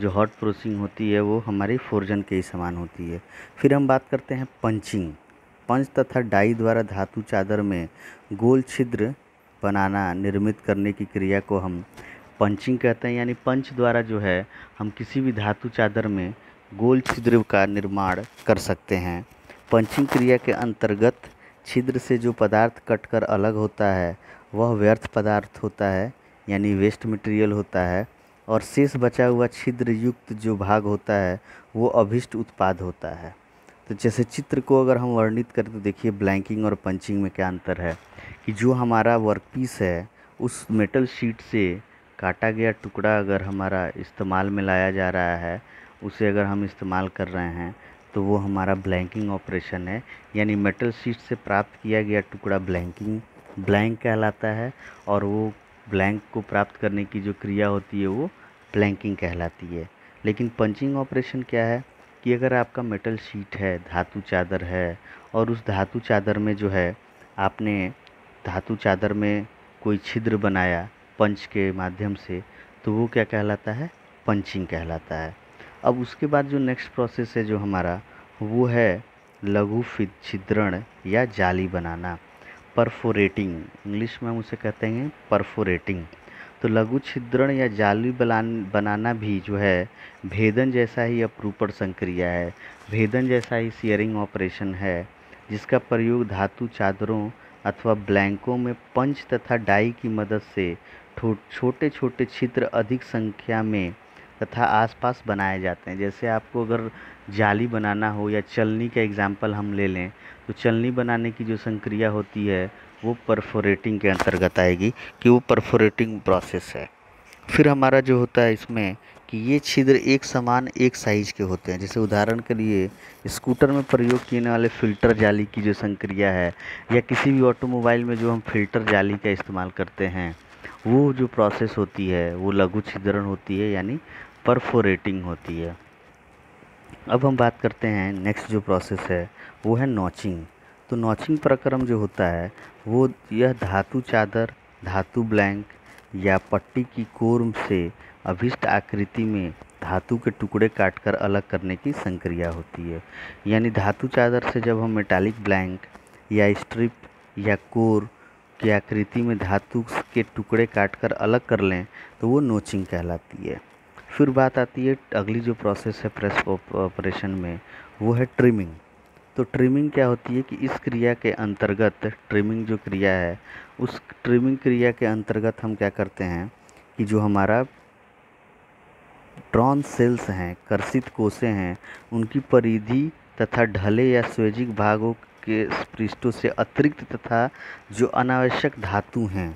जो हॉट प्रोसिंग होती है वो हमारी फ्रोजन के ही समान होती है फिर हम बात करते हैं पंचिंग पंच तथा डाई द्वारा धातु चादर में गोल छिद्र बनाना निर्मित करने की क्रिया को हम पंचिंग कहते हैं यानी पंच द्वारा जो है हम किसी भी धातु चादर में गोल छिद्र का निर्माण कर सकते हैं पंचिंग क्रिया के अंतर्गत छिद्र से जो पदार्थ कटकर अलग होता है वह व्यर्थ पदार्थ होता है यानी वेस्ट मटेरियल होता है और शेष बचा हुआ छिद्र युक्त जो भाग होता है वो अभिष्ट उत्पाद होता है तो जैसे चित्र को अगर हम वर्णित करें तो देखिए ब्लैंकिंग और पंचिंग में क्या अंतर है कि जो हमारा वर्क पीस है उस मेटल शीट से काटा गया टुकड़ा अगर हमारा इस्तेमाल में लाया जा रहा है उसे अगर हम इस्तेमाल कर रहे हैं तो वो हमारा ब्लैंकिंग ऑपरेशन है यानी मेटल शीट से प्राप्त किया गया टुकड़ा ब्लैंकिंग ब्लैंक कहलाता है और वो ब्लैंक को प्राप्त करने की जो क्रिया होती है वो ब्लैंकिंग कहलाती है लेकिन पंचिंग ऑपरेशन क्या है कि अगर आपका मेटल शीट है धातु चादर है और उस धातु चादर में जो है आपने धातु चादर में कोई छिद्र बनाया पंच के माध्यम से तो वो क्या कहलाता है पंचिंग कहलाता है अब उसके बाद जो नेक्स्ट प्रोसेस है जो हमारा वो है लघु छिद्रण या जाली बनाना परफोरेटिंग इंग्लिश में हम उसे कहते हैं परफोरेटिंग तो लघु छिद्रण या जाली बनाना भी जो है भेदन जैसा ही अपरूपण संक्रिया है भेदन जैसा ही सियरिंग ऑपरेशन है जिसका प्रयोग धातु चादरों अथवा ब्लैंकों में पंच तथा डाई की मदद से छोटे छोटे छिद्र अधिक संख्या में तथा आसपास बनाए जाते हैं जैसे आपको अगर जाली बनाना हो या चलनी का एग्ज़ाम्पल हम ले लें तो चलनी बनाने की जो संक्रिया होती है वो परफोरेटिंग के अंतर्गत आएगी कि वो परफोरेटिंग प्रोसेस है फिर हमारा जो होता है इसमें कि ये छिद्र एक समान एक साइज के होते हैं जैसे उदाहरण के लिए स्कूटर में प्रयोग किए वाले फ़िल्टर जाली की जो संक्रिया है या किसी भी ऑटोमोबाइल में जो हम फ़िल्टर जाली का इस्तेमाल करते हैं वो जो प्रोसेस होती है वो लघु छिद्रण होती है यानी परफोरेटिंग होती है अब हम बात करते हैं नेक्स्ट जो प्रोसेस है वो है नॉचिंग तो नॉचिंग प्रक्रम जो होता है वो यह धातु चादर धातु ब्लैंक या पट्टी की कोर्म से अभिष्ट आकृति में धातु के टुकड़े काटकर अलग करने की संक्रिया होती है यानी धातु चादर से जब हम मेटालिक ब्लैंक या स्ट्रिप या कोर की आकृति में धातु के टुकड़े काटकर अलग कर लें तो वो नोचिंग कहलाती है फिर बात आती है अगली जो प्रोसेस है प्रेस ऑपरेशन में वो है ट्रिमिंग तो ट्रिमिंग क्या होती है कि इस क्रिया के अंतर्गत ट्रिमिंग जो क्रिया है उस ट्रिमिंग क्रिया के अंतर्गत हम क्या करते हैं कि जो हमारा ड्रॉन सेल्स हैं कर्षित कोसे हैं उनकी परिधि तथा ढले या स्वेजिक भागों के पृष्ठों से अतिरिक्त तथा जो अनावश्यक धातु हैं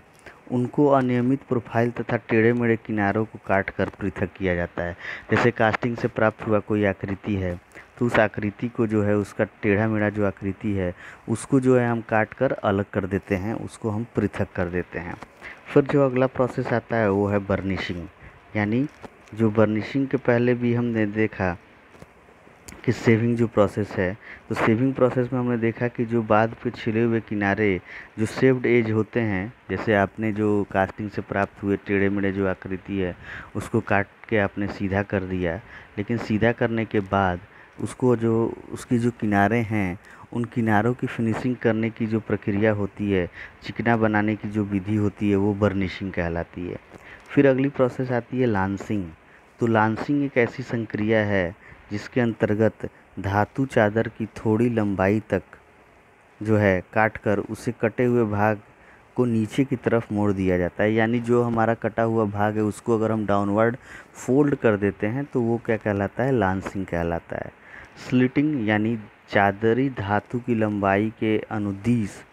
उनको अनियमित प्रोफ़ाइल तथा टेढ़े मेढ़े किनारों को काट कर पृथक किया जाता है जैसे कास्टिंग से प्राप्त हुआ कोई आकृति है तो उस आकृति को जो है उसका टेढ़ा मेढ़ा जो आकृति है उसको जो है हम काट कर अलग कर देते हैं उसको हम पृथक कर देते हैं फिर जो अगला प्रोसेस आता है वो है बर्निशिंग यानी जो बर्निशिंग के पहले भी हमने देखा कि सेविंग जो प्रोसेस है तो सेविंग प्रोसेस में हमने देखा कि जो बाद के छिले हुए किनारे जो सेव्ड एज होते हैं जैसे आपने जो कास्टिंग से प्राप्त हुए टेढ़े मेढ़े जो आकृति है उसको काट के आपने सीधा कर दिया लेकिन सीधा करने के बाद उसको जो उसकी जो किनारे हैं उन किनारों की फिनिशिंग करने की जो प्रक्रिया होती है चिकना बनाने की जो विधि होती है वो बर्निशिंग कहलाती है फिर अगली प्रोसेस आती है लांसिंग तो लांसिंग एक ऐसी संक्रिया है जिसके अंतर्गत धातु चादर की थोड़ी लंबाई तक जो है काट कर उसे कटे हुए भाग को नीचे की तरफ मोड़ दिया जाता है यानी जो हमारा कटा हुआ भाग है उसको अगर हम डाउनवर्ड फोल्ड कर देते हैं तो वो क्या कहलाता है लांसिंग कहलाता है स्लिटिंग यानी चादरी धातु की लंबाई के अनुदिश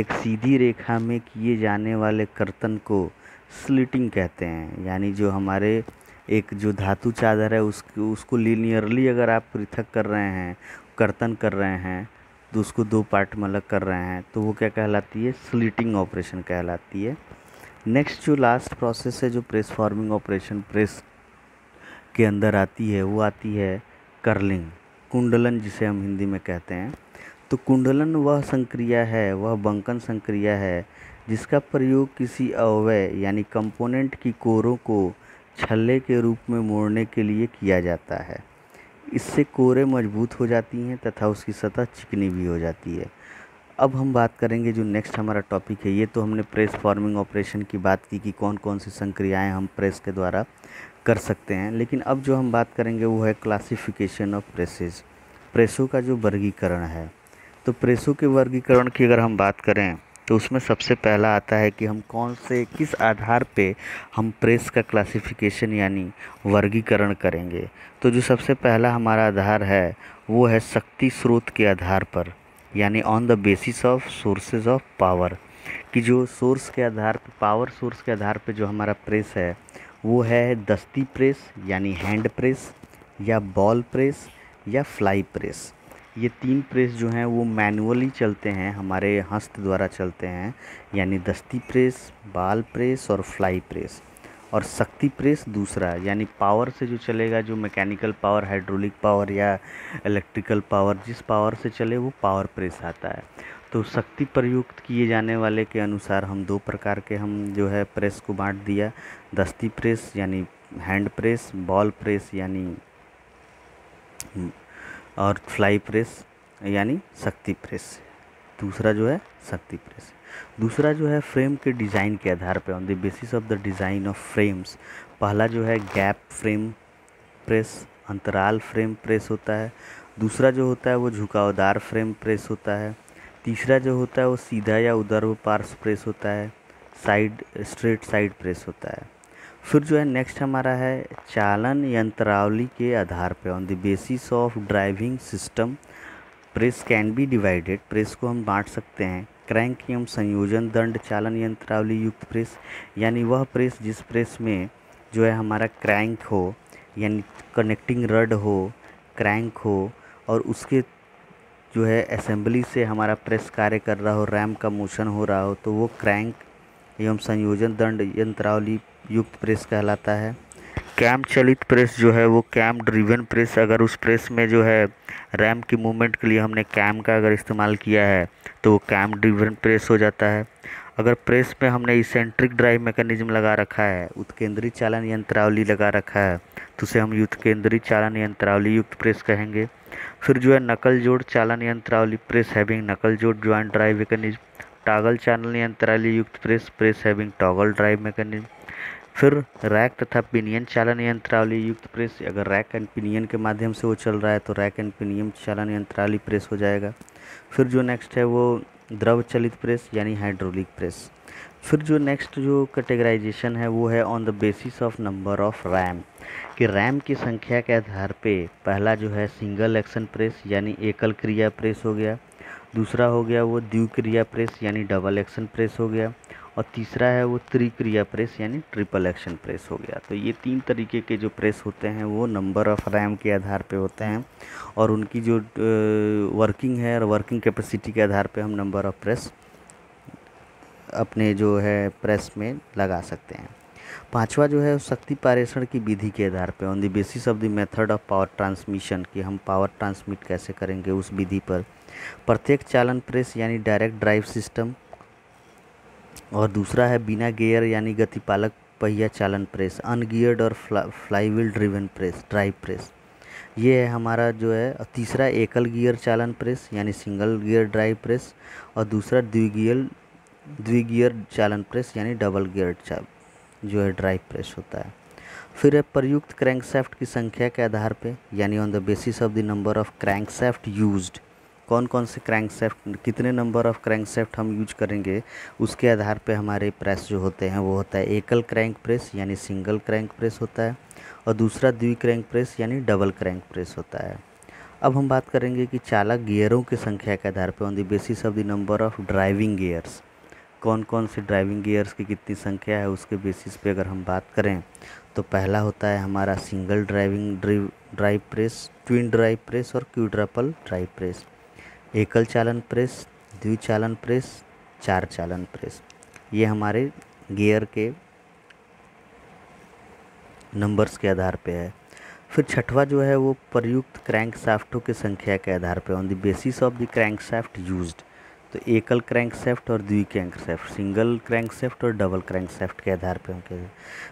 एक सीधी रेखा में किए जाने वाले कर्तन को स्लिटिंग कहते हैं यानी जो हमारे एक जो धातु चादर है उसको उसको लीनियरली अगर आप पृथक कर रहे हैं कर्तन कर रहे हैं तो उसको दो पार्ट में अलग कर रहे हैं तो वो क्या कहलाती है स्लिटिंग ऑपरेशन कहलाती है नेक्स्ट जो लास्ट प्रोसेस है जो प्रेस फॉर्मिंग ऑपरेशन प्रेस के अंदर आती है वो आती है कर्लिंग कुंडलन जिसे हम हिंदी में कहते हैं तो कुंडलन वह संक्रिया है वह बंकन संक्रिया है जिसका प्रयोग किसी अवय यानी कंपोनेंट की कोरों को छल्ले के रूप में मोड़ने के लिए किया जाता है इससे कोरे मजबूत हो जाती हैं तथा उसकी सतह चिकनी भी हो जाती है अब हम बात करेंगे जो नेक्स्ट हमारा टॉपिक है ये तो हमने प्रेस फॉर्मिंग ऑपरेशन की बात की कि कौन कौन सी संक्रियाएं हम प्रेस के द्वारा कर सकते हैं लेकिन अब जो हम बात करेंगे वो है क्लासिफिकेशन ऑफ प्रेसेस प्रेसों का जो वर्गीकरण है तो प्रेसों के वर्गीकरण की अगर हम बात करें तो उसमें सबसे पहला आता है कि हम कौन से किस आधार पे हम प्रेस का क्लासिफिकेशन यानी वर्गीकरण करेंगे तो जो सबसे पहला हमारा आधार है वो है शक्ति स्रोत के आधार पर यानी on the basis of sources of power कि जो सोर्स के आधार पर पावर सोर्स के आधार पर जो हमारा प्रेस है वो है दस्ती प्रेस यानी हैंड प्रेस या बॉल प्रेस या फ्लाई प्रेस ये तीन प्रेस जो हैं वो मैनुअली चलते हैं हमारे हस्त द्वारा चलते हैं यानी दस्ती प्रेस बाल प्रेस और फ्लाई प्रेस और शक्ति प्रेस दूसरा यानी पावर से जो चलेगा जो मैकेनिकल पावर हाइड्रोलिक पावर या इलेक्ट्रिकल पावर जिस पावर से चले वो पावर प्रेस आता है तो शक्ति प्रयुक्त किए जाने वाले के अनुसार हम दो प्रकार के हम जो है प्रेस को बांट दिया दस्ती प्रेस यानी हैंड प्रेस बॉल प्रेस यानी और फ्लाई प्रेस यानी शक्ति प्रेस दूसरा जो है शक्ति प्रेस दूसरा जो है फ्रेम के डिज़ाइन के आधार पर on the basis of the design of frames पहला जो है गैप फ्रेम प्रेस अंतराल फ्रेम प्रेस होता है दूसरा जो होता है वो झुकावदार फ्रेम प्रेस होता है तीसरा जो होता है वो सीधा या उधर पार्श प्रेस होता है साइड स्ट्रेट साइड प्रेस होता है फिर जो है नेक्स्ट हमारा है चालन यंत्रावली के आधार पर on the basis of driving system press can be divided press को हम बांट सकते हैं क्रैंक एवं संयोजन दंड चालन यंत्रावली युक्त प्रेस यानी वह प्रेस जिस प्रेस में जो है हमारा क्रैंक हो यानी कनेक्टिंग रड हो क्रैंक हो और उसके जो है असेंबली से हमारा प्रेस कार्य कर रहा हो रैम का मोशन हो रहा हो तो वो क्रैंक एवं संयोजन दंड यंत्रावली युक्त प्रेस कहलाता है कैम चलित प्रेस जो है वो कैम ड्रिवन प्रेस अगर उस प्रेस में जो है रैम की मूवमेंट के लिए हमने कैम का अगर इस्तेमाल किया है तो वो कैम ड्रिवन प्रेस हो जाता है अगर प्रेस में हमने इसेंट्रिक ड्राइव मैकेनिज्म लगा रखा है उत्केंद्रीय चालन यंत्रावली लगा रखा है तो उसे हम केंद्रीय चालन यंत्रावली युक्त प्रेस कहेंगे फिर जो है नकल जोड़ चालन यंत्रावली प्रेस हैविंग नकल जोड़ joint drive mechanism toggle channel यंत्राली युक्त press press having toggle drive mechanism फिर रैक तथा पिनियन चालन यंत्रावली युक्त प्रेस अगर रैक एंड पिनियन के माध्यम से वो चल रहा है तो रैक एंड पिनियन चालन यंत्रावली प्रेस हो जाएगा फिर जो नेक्स्ट है वो द्रव चलित प्रेस यानी हाइड्रोलिक प्रेस फिर जो नेक्स्ट जो कैटेगराइजेशन है वो है on the basis of number of ram कि रैम की संख्या के आधार पे पहला जो है सिंगल एक्शन प्रेस यानी एकल क्रिया प्रेस हो गया दूसरा हो गया वो द्विक्रिया प्रेस यानी डबल एक्शन प्रेस हो गया और तीसरा है वो त्रिक्रिया प्रेस यानी ट्रिपल एक्शन प्रेस हो गया तो ये तीन तरीके के जो प्रेस होते हैं वो नंबर ऑफ़ रैम के आधार पे होते हैं और उनकी जो वर्किंग है और वर्किंग कैपेसिटी के आधार पे हम नंबर ऑफ़ प्रेस अपने जो है प्रेस में लगा सकते हैं पांचवा जो है शक्ति पारेषण की विधि के आधार पे on the basis of the method of power transmission कि हम पावर ट्रांसमिट कैसे करेंगे उस विधि पर प्रत्येक चालन प्रेस यानी डायरेक्ट ड्राइव सिस्टम और दूसरा है बिना गियर यानी गतिपालक पहिया चालन प्रेस अनगियर्ड और fly flywheel driven press drive press ये है हमारा जो है तीसरा एकल गियर चालन प्रेस यानी सिंगल गियर ड्राइव प्रेस और दूसरा द्विगियर द्विगियर चालन प्रेस यानी डबल गियर जो है ड्राइव प्रेस होता है फिर है प्रयुक्त क्रैंकशाफ्ट की संख्या के आधार पे यानी on the basis of the number of crankshaft used कौन कौन से क्रैंकसेफ्ट कितने नंबर ऑफ़ क्रैंकसेफ्ट हम यूज करेंगे उसके आधार पे हमारे प्रेस जो होते हैं वो होता है एकल क्रैंक प्रेस यानी सिंगल क्रैंक प्रेस होता है और दूसरा द्वि क्रैंक प्रेस यानी डबल क्रैंक प्रेस होता है अब हम बात करेंगे कि चालक गियरों की संख्या के आधार पर on the basis of the number of driving gears कौन कौन से ड्राइविंग गियर्स की कितनी संख्या है उसके बेसिस पे अगर हम बात करें तो पहला होता है हमारा single driving drive drive press twin drive press और क्यूड्रापल ड्राइव प्रेस एकल चालन प्रेस द्विचालन प्रेस चार चालन प्रेस ये हमारे गियर के नंबर्स के आधार पे है फिर छठवा जो है वो प्रयुक्त क्रैंक साफ्टों की संख्या के आधार पे on the basis of the crankshaft use तो एकल क्रैंक सेफ्ट और द्वि crankshaft single crankshaft और डबल क्रैंक सेफ्ट के आधार पर होंगे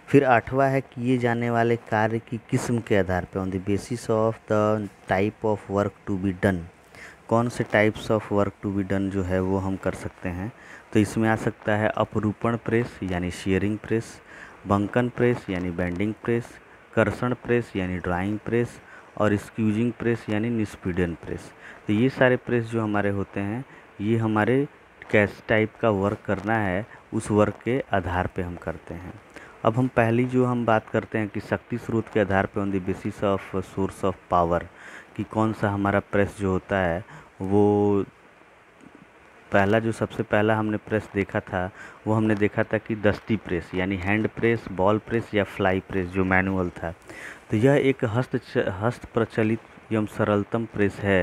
फिर आठवां है किए जाने वाले कार्य की किस्म के आधार पर on the basis of the type of work to be done कौन से types of work to be done जो है वो हम कर सकते हैं तो इसमें आ सकता है अपरूपण प्रेस यानी शेयरिंग प्रेस बंकन प्रेस यानी बैंडिंग प्रेस कर्षण प्रेस यानी ड्राइंग प्रेस और स्क्यूजिंग प्रेस यानी निस्पीडन प्रेस तो ये सारे प्रेस जो हमारे होते हैं ये हमारे कैस टाइप का वर्क करना है उस वर्क के आधार पे हम करते हैं अब हम पहली जो हम बात करते हैं कि शक्ति स्रोत के आधार पे on the basis of source of power कि कौन सा हमारा प्रेस जो होता है वो पहला जो सबसे पहला हमने प्रेस देखा था वो हमने देखा था कि दस्ती प्रेस यानी हैंड प्रेस बॉल प्रेस या फ्लाई प्रेस जो मैनुअल था तो यह एक हस्त हस्त प्रचलित एवं सरलतम प्रेस है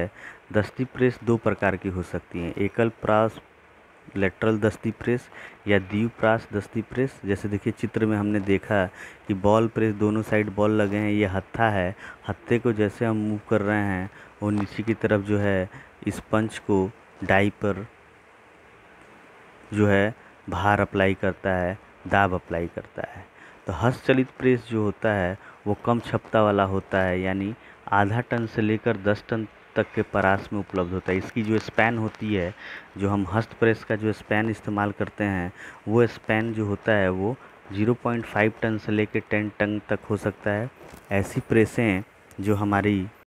दस्ती प्रेस दो प्रकार की हो सकती हैं एकल प्रास लेटरल दस्ती प्रेस या प्रास दस्ती प्रेस जैसे देखिए चित्र में हमने देखा कि बॉल प्रेस दोनों साइड बॉल लगे हैं ये हत्था है हत्थे को जैसे हम मूव कर रहे हैं और नीचे की तरफ जो है इस पंच को डाई पर जो है भार अप्लाई करता है दाब अप्लाई करता है तो हस्तचलित प्रेस जो होता है वो कम क्षमता वाला होता है यानी आधा टन से लेकर दस टन तक के परास में उपलब्ध होता है इसकी जो स्पैन होती है जो हम हस्त प्रेस का जो स्पैन इस्तेमाल करते हैं वो स्पैन जो होता है वो 0.5 टन से लेकर 10 टन तक हो सकता है ऐसी प्रेसें जो हमारी